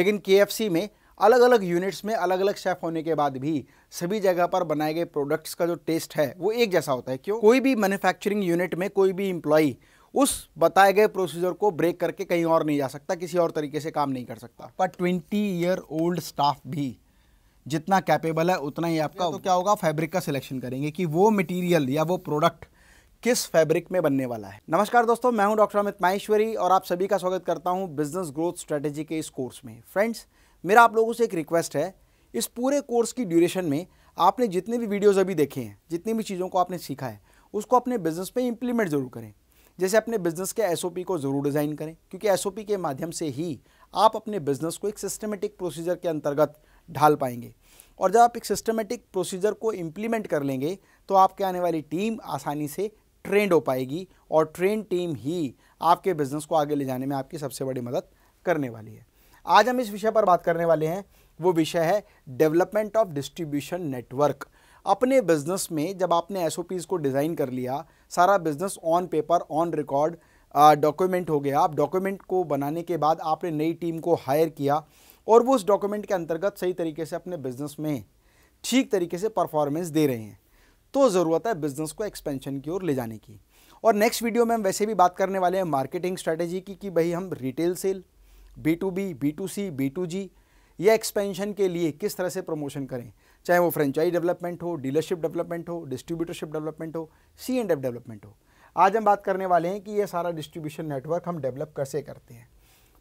लेकिन के में अलग अलग यूनिट्स में अलग अलग शेफ होने के बाद भी सभी जगह पर बनाए गए प्रोडक्ट्स का जो टेस्ट है वो एक जैसा होता है क्यों कोई भी मैन्युफैक्चरिंग यूनिट में कोई भी इम्प्लॉई उस बताए गए प्रोसीजर को ब्रेक करके कहीं और नहीं जा सकता किसी और तरीके से काम नहीं कर सकता पर ट्वेंटी ईयर ओल्ड स्टाफ भी जितना कैपेबल है उतना ही आपका तो क्या होगा फैब्रिक का सिलेक्शन करेंगे कि वो मटेरियल या वो प्रोडक्ट किस फैब्रिक में बनने वाला है नमस्कार दोस्तों मैं हूं डॉक्टर अमित माहेश्वरी और आप सभी का स्वागत करता हूं बिजनेस ग्रोथ स्ट्रेटेजी के इस कोर्स में फ्रेंड्स मेरा आप लोगों से एक रिक्वेस्ट है इस पूरे कोर्स की ड्यूरेशन में आपने जितने भी वीडियोज़ अभी देखे हैं जितनी भी चीज़ों को आपने सीखा है उसको अपने बिजनेस पर इम्प्लीमेंट ज़रूर करें जैसे अपने बिजनेस के एस को ज़रूर डिज़ाइन करें क्योंकि एस के माध्यम से ही आप अपने बिजनेस को एक सिस्टमेटिक प्रोसीजर के अंतर्गत ढाल पाएंगे और जब आप एक सिस्टमेटिक प्रोसीजर को इम्प्लीमेंट कर लेंगे तो आपके आने वाली टीम आसानी से ट्रेंड हो पाएगी और ट्रेंड टीम ही आपके बिज़नेस को आगे ले जाने में आपकी सबसे बड़ी मदद करने वाली है आज हम इस विषय पर बात करने वाले हैं वो विषय है डेवलपमेंट ऑफ डिस्ट्रीब्यूशन नेटवर्क अपने बिजनेस में जब आपने एस को डिज़ाइन कर लिया सारा business on paper on record document हो गया आप डॉक्यूमेंट को बनाने के बाद आपने नई टीम को हायर किया और वो उस डॉक्यूमेंट के अंतर्गत सही तरीके से अपने बिजनेस में ठीक तरीके से परफॉर्मेंस दे रहे हैं तो ज़रूरत है बिज़नेस को एक्सपेंशन की ओर ले जाने की और नेक्स्ट वीडियो में हम वैसे भी बात करने वाले हैं मार्केटिंग स्ट्रैटेजी की कि भाई हम retail sale B to B B to C B to G या एक्सपेंशन के लिए किस तरह से प्रमोशन करें चाहे वो फ्रेंचाइज डेवलपमेंट हो डीलरशिप डेवलपमेंट हो डिस्ट्रीब्यूटरशिप डेवलपमेंट हो सी एंड एफ डेवलपमेंट हो आज हम बात करने वाले हैं कि ये सारा डिस्ट्रीब्यूशन नेटवर्क हम डेवलप कैसे करते हैं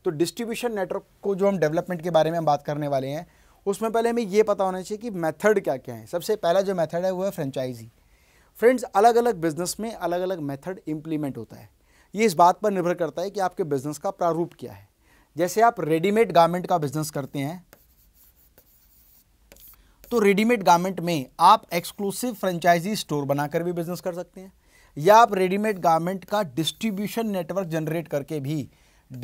तो डिस्ट्रीब्यूशन नेटवर्क को जो हम डेवलपमेंट के बारे में हम बात करने वाले हैं उसमें पहले हमें ये पता होना चाहिए कि मेथड क्या क्या है सबसे पहला जो मेथड है वो है फ्रेंचाइजी फ्रेंड्स अलग अलग बिजनेस में अलग अलग मेथड इम्प्लीमेंट होता है ये इस बात पर निर्भर करता है कि आपके बिजनेस का प्रारूप क्या है जैसे आप रेडीमेड गारमेंट का बिजनेस करते हैं तो रेडीमेड गारमेंट में आप एक्सक्लूसिव फ्रेंचाइजी स्टोर बनाकर भी बिजनेस कर सकते हैं या आप रेडीमेड गारमेंट का डिस्ट्रीब्यूशन नेटवर्क जनरेट करके भी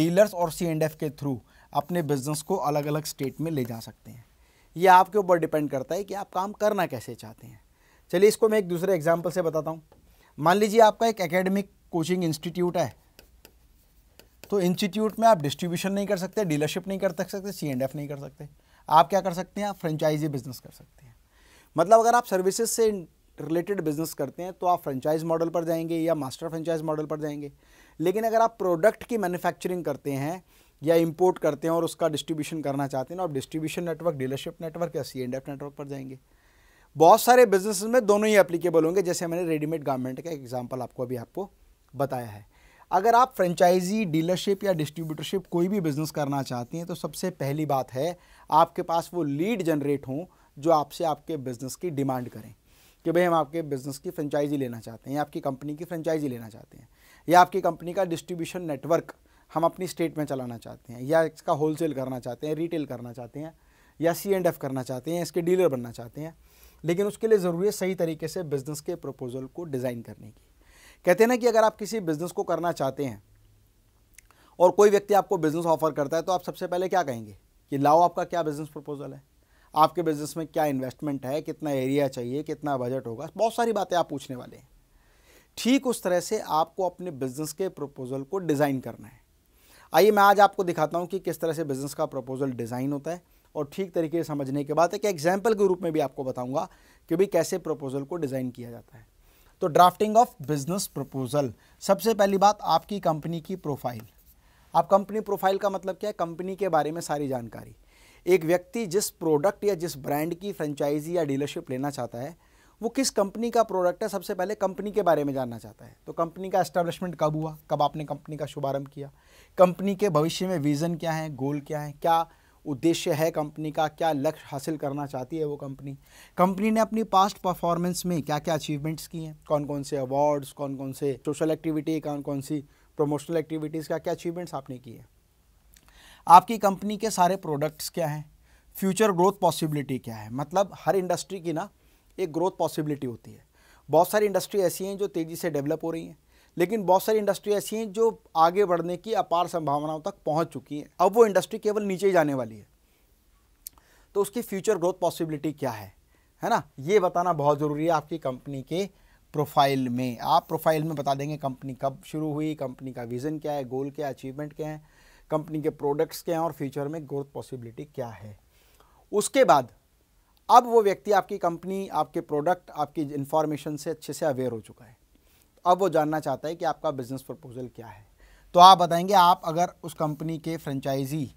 डीलर्स और सी के थ्रू अपने बिजनेस को अलग अलग स्टेट में ले जा सकते हैं ये आपके ऊपर डिपेंड करता है कि आप काम करना कैसे चाहते हैं चलिए इसको मैं एक दूसरे एग्जाम्पल से बताता हूँ मान लीजिए आपका एक एकेडमिक कोचिंग इंस्टीट्यूट है तो इंस्टीट्यूट में आप डिस्ट्रीब्यूशन नहीं कर सकते डीलरशिप नहीं कर सकते सी एंड एफ नहीं कर सकते आप क्या कर सकते हैं आप फ्रेंचाइजी बिजनेस कर सकते हैं मतलब अगर आप सर्विसेज से रिलेटेड बिजनेस करते हैं तो आप फ्रेंचाइज मॉडल पर जाएंगे या मास्टर फ्रेंचाइज मॉडल पर जाएंगे लेकिन अगर आप प्रोडक्ट की मैन्युफैक्चरिंग करते हैं या इंपोर्ट करते हैं और उसका डिस्ट्रीब्यूशन करना चाहते हैं आप डिस्ट्रीब्यूशन नेटवर्क डीलरशिप नेटवर्क या सी एंड एफ नेटवर्क पर जाएंगे बहुत सारे बिजनेस में दोनों ही एप्लीकेबल होंगे जैसे मैंने रेडीमेड गारमेंट का एग्जाम्पल आपको अभी आपको बताया है अगर आप फ्रेंचाइजी डीलरशिप या डिस्ट्रीब्यूटरशिप कोई भी बिज़नेस करना चाहती हैं तो सबसे पहली बात है आपके पास वो लीड जनरेट हों जो आपसे आपके बिज़नेस की डिमांड करें कि भाई हम आपके बिज़नेस की फ्रेंचाइजी लेना चाहते हैं या आपकी कंपनी की फ्रेंचाइजी लेना चाहते हैं या आपकी कंपनी का डिस्ट्रीब्यूशन नेटवर्क हम अपनी स्टेट में चलाना चाहते हैं या इसका होलसेल करना चाहते हैं रिटेल करना चाहते हैं या सी एंड एफ करना चाहते हैं इसके डीलर बनना चाहते हैं लेकिन उसके लिए ज़रूरी है सही तरीके से बिज़नेस के प्रपोजल को डिज़ाइन करने की कहते हैं ना कि अगर आप किसी बिज़नेस को करना चाहते हैं और कोई व्यक्ति आपको बिज़नेस ऑफर करता है तो आप सबसे पहले क्या कहेंगे कि लाओ आपका क्या बिज़नेस प्रपोजल है आपके बिज़नेस में क्या इन्वेस्टमेंट है कितना एरिया चाहिए कितना बजट होगा बहुत सारी बातें आप पूछने वाले हैं ठीक उस तरह से आपको अपने बिज़नेस के प्रपोजल को डिज़ाइन करना है आइए मैं आज आपको दिखाता हूँ कि किस तरह से बिज़नेस का प्रपोजल डिज़ाइन होता है और ठीक तरीके से समझने के बाद एक एग्जाम्पल के रूप में भी आपको बताऊँगा कि भाई कैसे प्रपोजल को डिज़ाइन किया जाता है तो ड्राफ्टिंग ऑफ बिजनेस प्रपोजल सबसे पहली बात आपकी कंपनी की प्रोफाइल आप कंपनी प्रोफाइल का मतलब क्या है कंपनी के बारे में सारी जानकारी एक व्यक्ति जिस प्रोडक्ट या जिस ब्रांड की फ्रेंचाइजी या डीलरशिप लेना चाहता है वो किस कंपनी का प्रोडक्ट है सबसे पहले कंपनी के बारे में जानना चाहता है तो कंपनी का एस्टेब्लिशमेंट कब हुआ कब आपने कंपनी का शुभारंभ किया कंपनी के भविष्य में विज़न क्या है गोल क्या है क्या उद्देश्य है कंपनी का क्या लक्ष्य हासिल करना चाहती है वो कंपनी कंपनी ने अपनी पास्ट परफॉर्मेंस में क्या क्या अचीवमेंट्स की हैं कौन कौन से अवार्ड्स कौन कौन से सोशल एक्टिविटी कौन कौन सी प्रमोशनल एक्टिविटीज़ का क्या अचीवमेंट्स आपने की है आपकी कंपनी के सारे प्रोडक्ट्स क्या हैं फ्यूचर ग्रोथ पॉसिबिलिटी क्या है मतलब हर इंडस्ट्री की ना एक ग्रोथ पॉसिबिलिटी होती है बहुत सारी इंडस्ट्री ऐसी हैं जो तेज़ी से डेवलप हो रही हैं लेकिन बहुत सारी इंडस्ट्री ऐसी हैं जो आगे बढ़ने की अपार संभावनाओं तक पहुंच चुकी हैं अब वो इंडस्ट्री केवल नीचे ही जाने वाली है तो उसकी फ्यूचर ग्रोथ पॉसिबिलिटी क्या है है ना ये बताना बहुत ज़रूरी है आपकी कंपनी के प्रोफाइल में आप प्रोफाइल में बता देंगे कंपनी कब शुरू हुई कंपनी का विज़न क्या है गोल क्या है अचीवमेंट क्या है कंपनी के प्रोडक्ट्स क्या हैं और फ्यूचर में ग्रोथ पॉसिबिलिटी क्या है उसके बाद अब वो व्यक्ति आपकी कंपनी आपके प्रोडक्ट आपकी इन्फॉर्मेशन से अच्छे से अवेयर हो चुका है अब वो जानना चाहता है कि आपका बिज़नेस प्रपोजल क्या है तो आप बताएंगे आप अगर उस कंपनी के फ्रेंचाइजी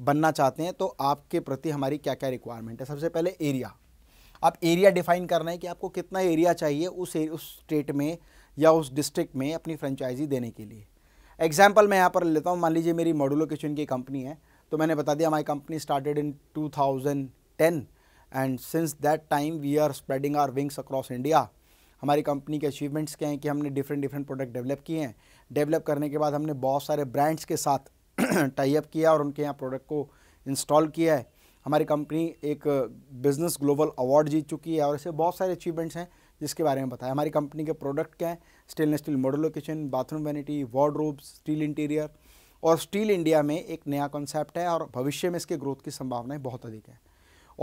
बनना चाहते हैं तो आपके प्रति हमारी क्या क्या रिक्वायरमेंट है सबसे पहले एरिया आप एरिया डिफाइन करना है कि आपको कितना एरिया चाहिए उस उस स्टेट में या उस डिस्ट्रिक्ट में अपनी फ्रेंचाइजी देने के लिए एग्जाम्पल मैं यहाँ पर लेता हूँ मान लीजिए मेरी मॉडुलो किचन की कंपनी है तो मैंने बता दिया हमारी company started in 2010 and since that time we are spreading our wings across India हमारी कंपनी के अचीवमेंट्स क्या हैं कि हमने डिफरेंट डिफरेंट प्रोडक्ट डेवलप किए हैं डेवलप करने के बाद हमने बहुत सारे ब्रांड्स के साथ टाइप किया और उनके यहाँ प्रोडक्ट को इंस्टॉल किया है हमारी कंपनी एक बिज़नेस ग्लोबल अवार्ड जीत चुकी है और ऐसे बहुत सारे अचीवमेंट्स हैं जिसके बारे में बताया हमारी कंपनी के प्रोडक्ट क्या हैं stainless steel modular kitchen bathroom vanity wardrobe steel interior और स्टील इंडिया में एक नया कॉन्सेप्ट है और भविष्य में इसके ग्रोथ की संभावनाएं बहुत अधिक है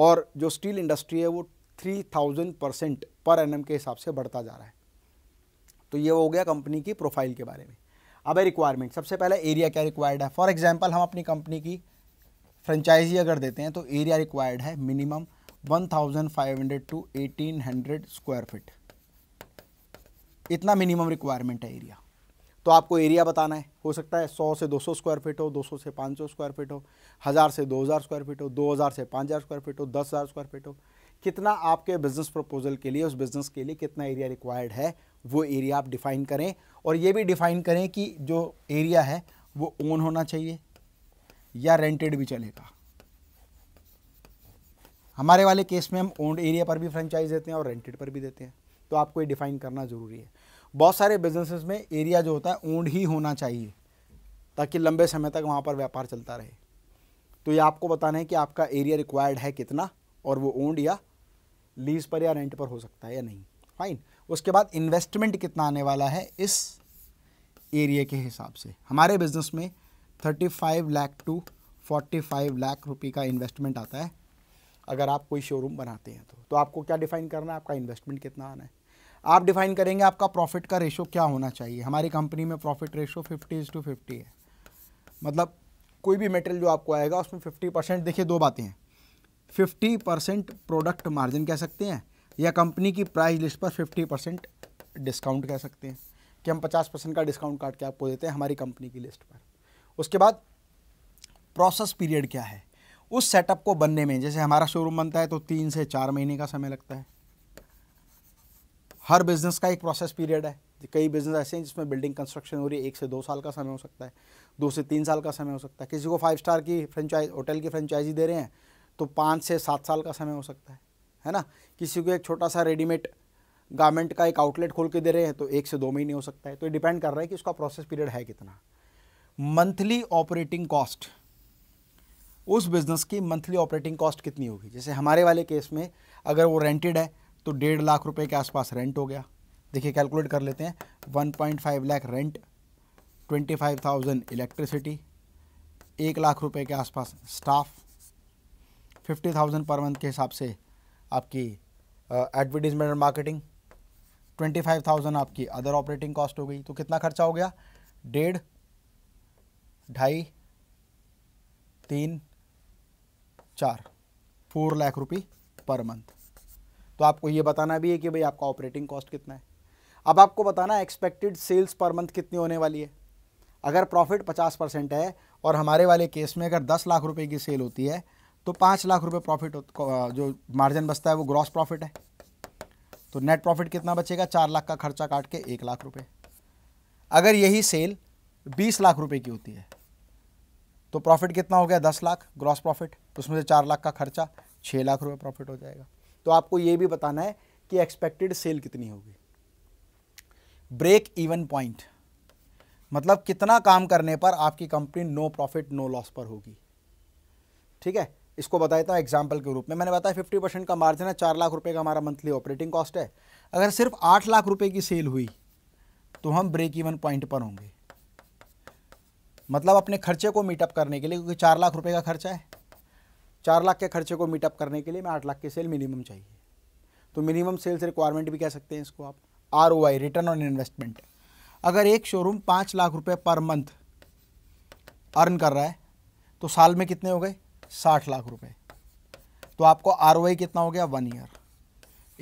और जो स्टील इंडस्ट्री है वो थ्री थाउजेंड परसेंट पर एन के हिसाब से बढ़ता जा रहा है तो ये हो गया कंपनी की प्रोफाइल के बारे में अब है रिक्वायरमेंट सबसे पहले एरिया क्या रिक्वायर्ड है फॉर एग्जाम्पल हम अपनी कंपनी की फ्रेंचाइजी अगर देते हैं तो एरिया रिक्वायर्ड है मिनिमम 1500 टू 1800 स्क्वायर फीट इतना मिनिमम रिक्वायरमेंट है एरिया तो आपको एरिया बताना है हो सकता है 100 से 200 स्क्वायर फीट हो 200 से 500 स्क्वायर फीट हो हज़ार से 2000 स्क्वायर फीट हो 2000 से 5000 स्क्वायर फीट हो 10000 स्क्वायर फीट हो कितना आपके बिजनेस प्रपोजल के लिए उस बिजनेस के लिए कितना एरिया रिक्वायर्ड है वो एरिया आप डिफाइन करें और ये भी डिफाइन करें कि जो एरिया है वो ओन होना चाहिए या रेंटेड भी चलेगा हमारे वाले केस में हम ओन्ड एरिया पर भी फ्रेंचाइज देते हैं और रेंटेड पर भी देते हैं तो आपको ये डिफाइन करना ज़रूरी है बहुत सारे बिजनेसेस में एरिया जो होता है ओन्ड ही होना चाहिए ताकि लंबे समय तक वहाँ पर व्यापार चलता रहे तो ये आपको बताना है कि आपका एरिया रिक्वायर्ड है कितना और वो ओन्ड या लीज पर या रेंट पर हो सकता है या नहीं फाइन उसके बाद इन्वेस्टमेंट कितना आने वाला है इस एरिया के हिसाब से हमारे बिजनेस में thirty five lakh to forty five lakh रुपये का इन्वेस्टमेंट आता है अगर आप कोई शोरूम बनाते हैं तो तो आपको क्या डिफाइन करना है आपका इन्वेस्टमेंट कितना आना है आप डिफाइन करेंगे आपका प्रॉफिट का रेशो क्या होना चाहिए हमारी कंपनी में profit ratio fifty to fifty है मतलब कोई भी मेटेरियल जो आपको आएगा उसमें फिफ्टी परसेंट देखिए दो बातें हैं फिफ्टी परसेंट प्रोडक्ट मार्जिन कह सकते हैं या कंपनी की प्राइस लिस्ट पर फिफ्टी परसेंट डिस्काउंट कह सकते हैं कि हम पचास परसेंट का डिस्काउंट काट के आपको देते हैं हमारी कंपनी की लिस्ट पर उसके बाद प्रोसेस पीरियड क्या है उस सेटअप को बनने में जैसे हमारा शोरूम बनता है तो तीन से चार महीने का समय लगता है हर बिज़नेस का एक प्रोसेस पीरियड है कई बिज़नेस ऐसे हैं जिसमें बिल्डिंग कंस्ट्रक्शन हो रही है एक से दो साल का समय हो सकता है दो से तीन साल का समय हो सकता है किसी को फाइव स्टार की फ्रेंचाइज होटल की फ्रेंचाइजी दे रहे हैं तो पाँच से सात साल का समय हो सकता है है ना किसी को एक छोटा सा रेडीमेड गारमेंट का एक आउटलेट खोल के दे रहे हैं तो एक से दो महीने हो सकता है तो डिपेंड कर रहा है कि उसका प्रोसेस पीरियड है कितना मंथली ऑपरेटिंग कॉस्ट उस बिज़नेस की मंथली ऑपरेटिंग कॉस्ट कितनी होगी जैसे हमारे वाले केस में अगर वो रेंटेड है तो डेढ़ लाख रुपए के आसपास रेंट हो गया देखिए कैलकुलेट कर लेते हैं 1.5 लाख रेंट 25,000 इलेक्ट्रिसिटी एक लाख रुपए के आसपास staff fifty thousand per month के हिसाब से आपकी advertisement and marketing twenty five thousand आपकी अदर ऑपरेटिंग कॉस्ट हो गई तो कितना खर्चा हो गया डेढ़ ढाई तीन चार फोर लाख रुपये पर मंथ तो आपको ये बताना भी है कि भाई आपका ऑपरेटिंग कॉस्ट कितना है अब आपको बताना एक्सपेक्टेड सेल्स पर मंथ कितनी होने वाली है अगर प्रॉफिट 50 परसेंट है और हमारे वाले केस में अगर 10 लाख रुपए की सेल होती है तो पाँच लाख रुपए प्रॉफिट जो मार्जिन बचता है वो ग्रॉस प्रॉफिट है तो नेट प्रॉफिट कितना बचेगा चार लाख का खर्चा काट के एक लाख रुपए अगर यही सेल बीस लाख रुपए की होती है तो प्रॉफिट कितना हो गया दस लाख ग्रॉस प्रॉफिट तो उसमें से चार लाख का खर्चा छः लाख रुपये प्रॉफिट हो जाएगा तो आपको ये भी बताना है कि एक्सपेक्टेड सेल कितनी होगी ब्रेक इवन पॉइंट मतलब कितना काम करने पर आपकी company no profit no loss पर होगी ठीक है इसको बता देता हूँ एग्जाम्पल के रूप में मैंने बताया फिफ्टी परसेंट का मार्जिन है चार लाख रुपये का हमारा मंथली ऑपरेटिंग कॉस्ट है अगर सिर्फ आठ लाख रुपये की सेल हुई तो हम ब्रेक इवन पॉइंट पर होंगे मतलब अपने खर्चे को मीटअप करने के लिए क्योंकि चार लाख रुपये का खर्चा है चार लाख के खर्चे को मीटअप करने के लिए मैं आठ लाख की सेल मिनिमम चाहिए तो मिनिमम सेल्स रिक्वायरमेंट भी कह सकते हैं इसको आप R O I return on investment अगर एक शोरूम पाँच लाख रुपये पर मंथ अर्न कर रहा है तो साल में कितने हो गए साठ लाख रुपए तो आपको आर कितना हो गया वन ईयर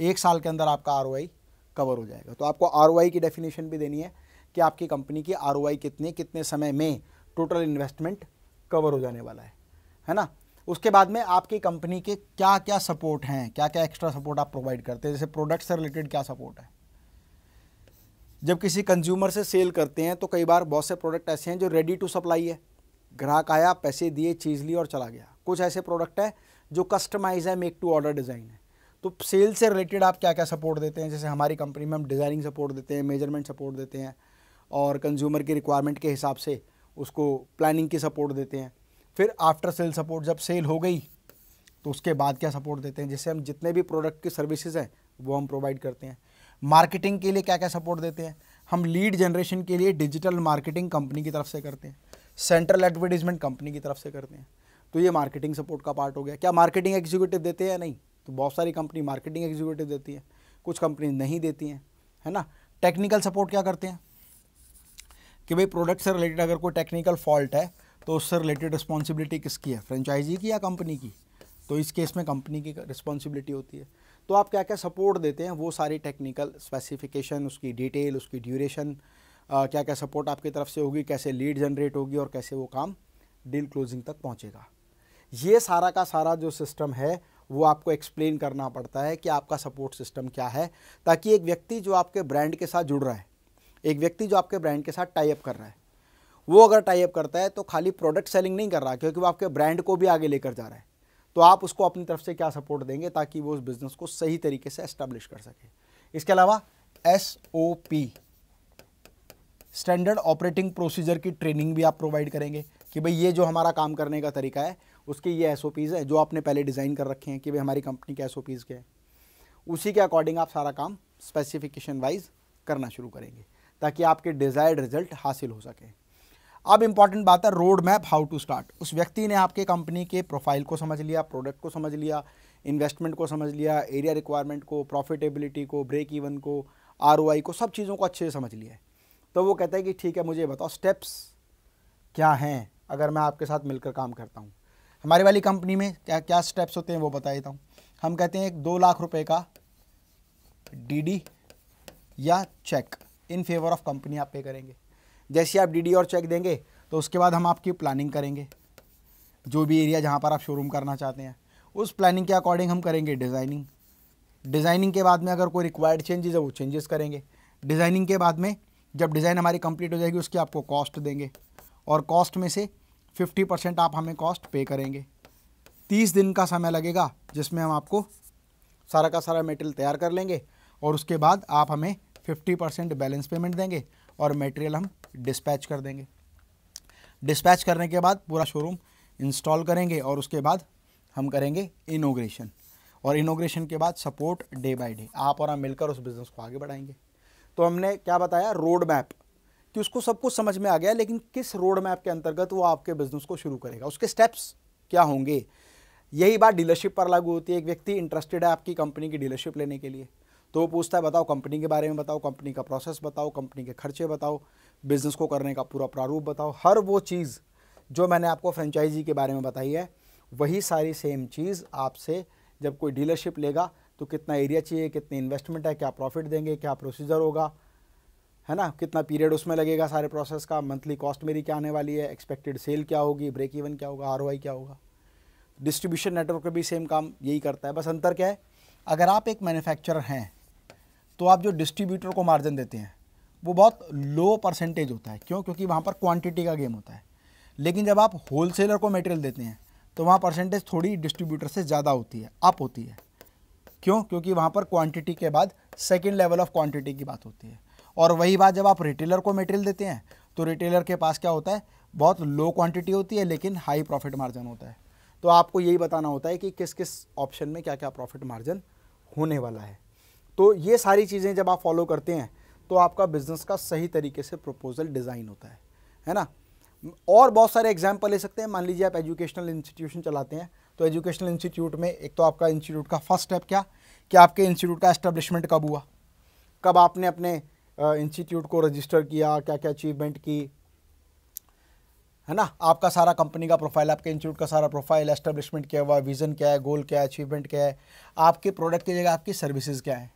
एक साल के अंदर आपका आर कवर हो जाएगा तो आपको आर की डेफिनेशन भी देनी है कि आपकी कंपनी की आर कितनी कितने समय में टोटल इन्वेस्टमेंट कवर हो जाने वाला है है ना उसके बाद में आपकी कंपनी के क्या क्या सपोर्ट हैं क्या क्या एक्स्ट्रा सपोर्ट आप प्रोवाइड करते हैं जैसे प्रोडक्ट से रिलेटेड क्या सपोर्ट है जब किसी कंज्यूमर से सेल करते हैं तो कई बार बहुत से प्रोडक्ट ऐसे हैं जो रेडी टू सप्लाई है ग्राहक आया पैसे दिए चीज़ ली और चला गया कुछ ऐसे प्रोडक्ट है जो कस्टमाइज है मेक टू ऑर्डर डिज़ाइन है तो सेल से रिलेटेड आप क्या क्या सपोर्ट देते हैं जैसे हमारी कंपनी में हम डिज़ाइनिंग सपोर्ट देते हैं मेजरमेंट सपोर्ट देते हैं और कंज्यूमर की रिक्वायरमेंट के हिसाब से उसको प्लानिंग की सपोर्ट देते हैं फिर आफ्टर सेल सपोर्ट जब सेल हो गई तो उसके बाद क्या सपोर्ट देते हैं जैसे हम जितने भी प्रोडक्ट की सर्विसेज हैं वो हम प्रोवाइड करते हैं मार्केटिंग के लिए क्या क्या सपोर्ट देते हैं हम लीड जनरेशन के लिए डिजिटल मार्केटिंग कंपनी की तरफ से करते हैं सेंट्रल एडवर्टीजमेंट कंपनी की तरफ से करते हैं तो ये मार्केटिंग सपोर्ट का पार्ट हो गया क्या मार्केटिंग एग्जीक्यूटिव देते हैं या नहीं तो बहुत सारी कंपनी मार्केटिंग एग्जीक्यूटिव देती है कुछ कंपनी नहीं देती हैं है ना टेक्निकल सपोर्ट क्या करते हैं कि भाई प्रोडक्ट से रिलेटेड अगर कोई टेक्निकल फॉल्ट है तो उससे रिलेटेड रिस्पॉन्सिबिलिटी किसकी है फ्रेंचाइजी की या कंपनी की तो इस केस में कंपनी की रिस्पॉन्सिबिलिटी होती है तो आप क्या क्या सपोर्ट देते हैं वो सारी टेक्निकल स्पेसिफिकेशन उसकी डिटेल उसकी ड्यूरेशन क्या क्या सपोर्ट आपकी तरफ से होगी कैसे लीड जनरेट होगी और कैसे वो काम डील क्लोजिंग तक पहुँचेगा ये सारा का सारा जो सिस्टम है वो आपको एक्सप्लेन करना पड़ता है कि आपका सपोर्ट सिस्टम क्या है ताकि एक व्यक्ति जो आपके ब्रांड के साथ जुड़ रहा है एक व्यक्ति जो आपके ब्रांड के साथ टाइप कर रहा है वो अगर टाइप करता है तो खाली प्रोडक्ट सेलिंग नहीं कर रहा क्योंकि वो आपके ब्रांड को भी आगे लेकर जा रहा है तो आप उसको अपनी तरफ से क्या सपोर्ट देंगे ताकि वो उस बिज़नेस को सही तरीके से एस्टेब्लिश कर सके इसके अलावा S O P standard operating procedure की ट्रेनिंग भी आप प्रोवाइड करेंगे कि भाई ये जो हमारा काम करने का तरीका है उसके ये एस हैं जो आपने पहले डिज़ाइन कर रखे हैं कि भाई हमारी कंपनी के एस के हैं उसी के अकॉर्डिंग आप सारा काम स्पेसिफिकेशन वाइज करना शुरू करेंगे ताकि आपके डिज़ायर्ड रिजल्ट हासिल हो सके अब इम्पॉर्टेंट बात है road map how to start उस व्यक्ति ने आपके कंपनी के प्रोफाइल को समझ लिया प्रोडक्ट को समझ लिया इन्वेस्टमेंट को समझ लिया एरिया रिक्वायरमेंट को प्रॉफिटेबिलिटी को ब्रेक इवन को आर को सब चीज़ों को अच्छे से समझ लिया है तो वो कहता है कि ठीक है मुझे बताओ स्टेप्स क्या हैं अगर मैं आपके साथ मिलकर काम करता हूँ हमारी वाली कंपनी में क्या क्या स्टेप्स होते हैं वो बता देता हूँ हम कहते हैं एक दो लाख रुपए का डीडी या cheque in favour of company आप पे करेंगे जैसे आप डीडी और चेक देंगे तो उसके बाद हम आपकी प्लानिंग करेंगे जो भी एरिया जहाँ पर आप शोरूम करना चाहते हैं उस प्लानिंग के अकॉर्डिंग हम करेंगे डिज़ाइनिंग डिज़ाइनिंग के बाद में अगर कोई रिक्वायर्ड चेंजेस है वो चेंजेस करेंगे डिज़ाइनिंग के बाद में जब डिज़ाइन हमारी कंप्लीट हो जाएगी उसकी आपको कॉस्ट देंगे और कॉस्ट में से फिफ्टी परसेंट आप हमें कॉस्ट पे करेंगे तीस दिन का समय लगेगा जिसमें हम आपको सारा का सारा मेटेरियल तैयार कर लेंगे और उसके बाद आप हमें फिफ्टी परसेंट बैलेंस पेमेंट देंगे और मेटेरियल हम डिस्पैच कर देंगे डिस्पैच करने के बाद पूरा शोरूम इंस्टॉल करेंगे और उसके बाद हम करेंगे इनोग्रेशन और इनोग्रेशन के बाद सपोर्ट डे बाई डे आप और हम मिलकर उस बिज़नेस को आगे बढ़ाएंगे तो हमने क्या बताया रोड मैप कि उसको सब कुछ समझ में आ गया लेकिन किस रोड मैप के अंतर्गत वो आपके बिजनेस को शुरू करेगा उसके स्टेप्स क्या होंगे यही बात डीलरशिप पर लागू होती है एक व्यक्ति इंटरेस्टेड है आपकी कंपनी की डीलरशिप लेने के लिए तो वो पूछता है बताओ कंपनी के बारे में बताओ कंपनी का प्रोसेस बताओ कंपनी के खर्चे बताओ बिजनेस को करने का पूरा प्रारूप बताओ हर वो चीज़ जो मैंने आपको फ्रेंचाइजी के बारे में बताई है वही सारी सेम चीज़ आपसे जब कोई डीलरशिप लेगा तो कितना एरिया चाहिए कितनी इन्वेस्टमेंट है क्या प्रॉफिट देंगे क्या प्रोसीजर होगा है ना कितना पीरियड उसमें लगेगा सारे प्रोसेस का मंथली कॉस्ट मेरी क्या आने वाली है एक्सपेक्टेड सेल क्या होगी ब्रेक इवन क्या होगा आर क्या होगा डिस्ट्रीब्यूशन नेटवर्क पर भी सेम काम यही करता है बस अंतर क्या है अगर आप एक मैन्युफैक्चरर हैं तो आप जो डिस्ट्रीब्यूटर को मार्जिन देते हैं वो बहुत लो परसेंटेज होता है क्यों क्योंकि वहाँ पर क्वांटिटी का गेम होता है लेकिन जब आप होलसेलर को मटेरियल देते हैं तो वहाँ परसेंटेज थोड़ी डिस्ट्रीब्यूटर से ज़्यादा होती है अप होती है क्यों क्योंकि वहाँ पर क्वांटिटी के बाद सेकेंड लेवल ऑफ क्वांटिटी की बात होती है और वही बात जब आप रिटेलर को मेटेरियल देते हैं तो रिटेलर के पास क्या होता है बहुत लो क्वांटिटी होती है लेकिन हाई प्रॉफिट मार्जिन होता है तो आपको यही बताना होता है कि किस किस ऑप्शन में क्या क्या प्रॉफिट मार्जिन होने वाला है तो ये सारी चीज़ें जब आप फॉलो करते हैं तो आपका बिजनेस का सही तरीके से प्रपोजल डिज़ाइन होता है है ना और बहुत सारे एग्जाम्पल ले सकते हैं मान लीजिए आप एजुकेशनल इंस्टीट्यूशन चलाते हैं तो एजुकेशनल इंस्टीट्यूट में एक तो आपका इंस्टीट्यूट का फर्स्ट स्टेप क्या कि आपके इंस्टीट्यूट का एस्टेब्लिशमेंट कब हुआ कब आपने अपने इंस्टीट्यूट को रजिस्टर किया क्या क्या अचीवमेंट की है ना आपका सारा कंपनी का प्रोफाइल आपके इंस्टीट्यूट का सारा प्रोफाइल एस्टेब्लिशमेंट क्या हुआ विजन क्या है गोल क्या है अचीवमेंट क्या है आपके प्रोडक्ट की जगह आपकी सर्विसेज क्या है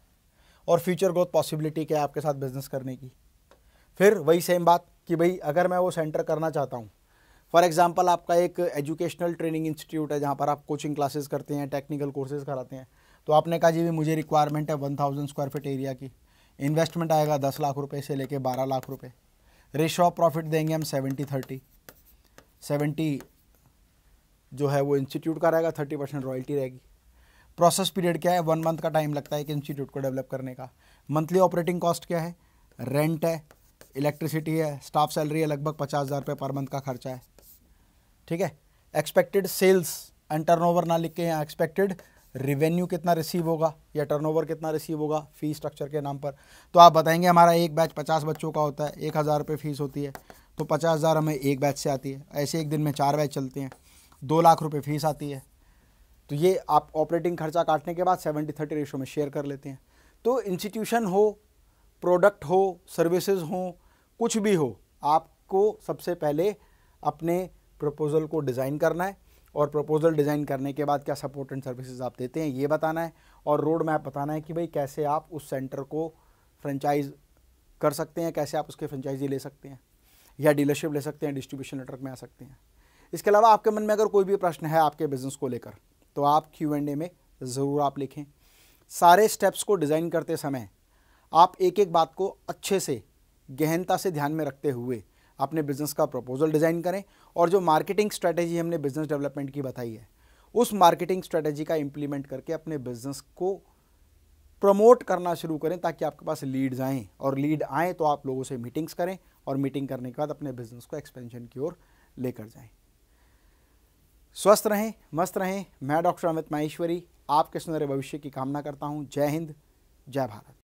और फ्यूचर ग्रोथ पॉसिबिलिटी क्या है आपके साथ बिजनेस करने की फिर वही सेम बात कि भाई अगर मैं वो सेंटर करना चाहता हूँ फॉर एग्जाम्पल आपका एक एजुकेशनल ट्रेनिंग इंस्टीट्यूट है जहाँ पर आप कोचिंग क्लासेस करते हैं टेक्निकल कोर्सेज कराते हैं तो आपने कहा जी भी मुझे रिक्वायरमेंट है one thousand square feet area की इन्वेस्टमेंट आएगा दस लाख रुपए से लेके बारह लाख रुपए रेशो ऑफ प्रॉफिट देंगे हम सेवेंटी थर्टी सेवेंटी जो है वो इंस्टीट्यूट का रहेगा थर्टी परसेंट रॉयल्टी रहेगी प्रोसेस पीरियड क्या है वन मंथ का टाइम लगता है एक इंस्टीट्यूट को डेवलप करने का मंथली ऑपरेटिंग कॉस्ट क्या है रेंट है इलेक्ट्रिसिटी है स्टाफ सैलरी है लगभग पचास हज़ार रुपये पर मंथ का खर्चा है ठीक है एक्सपेक्टेड सेल्स एंड टर्नओवर ना लिख के यहाँ एक्सपेक्टेड रिवेन्यू कितना रिसीव होगा या टर्नओवर कितना रिसीव होगा फ़ी स्ट्रक्चर के नाम पर तो आप बताएंगे हमारा एक बैच पचास बच्चों का होता है एक हज़ार रुपये फ़ीस होती है तो पचास हज़ार हमें एक बैच से आती है ऐसे एक दिन में चार बैच चलते हैं दो लाख रुपये फ़ीस आती है तो ये आप ऑपरेटिंग खर्चा काटने के बाद सेवेंटी थर्टी रेशो में शेयर कर लेते हैं तो इंस्टीट्यूशन हो प्रोडक्ट हो सर्विसेज हो कुछ भी हो आपको सबसे पहले अपने प्रपोज़ल को डिज़ाइन करना है और प्रपोजल डिज़ाइन करने के बाद क्या सपोर्ट एंड सर्विसेज आप देते हैं ये बताना है और रोड मैप बताना है कि भाई कैसे आप उस सेंटर को फ्रेंचाइज कर सकते हैं कैसे आप उसके फ्रेंचाइजी ले सकते हैं या डीलरशिप ले सकते हैं डिस्ट्रीब्यूशन नेटवर्क में आ सकते हैं इसके अलावा आपके मन में अगर कोई भी प्रश्न है आपके बिज़नेस को लेकर तो आप क्यू एंड ए में ज़रूर आप लिखें सारे स्टेप्स को डिज़ाइन करते समय आप एक एक बात को अच्छे से गहनता से ध्यान में रखते हुए अपने बिज़नेस का प्रपोजल डिज़ाइन करें और जो मार्केटिंग स्ट्रैटेजी हमने बिज़नेस डेवलपमेंट की बताई है उस मार्केटिंग स्ट्रैटेजी का इम्प्लीमेंट करके अपने बिज़नेस को प्रमोट करना शुरू करें ताकि आपके पास लीड्स आएँ और लीड आएँ तो आप लोगों से मीटिंग्स करें और मीटिंग करने के बाद अपने बिज़नेस को एक्सपेंशन की ओर लेकर जाएं स्वस्थ रहें मस्त रहें मैं डॉक्टर अमित माहेश्वरी आपके सुंदर भविष्य की कामना करता हूँ जय हिंद जय भारत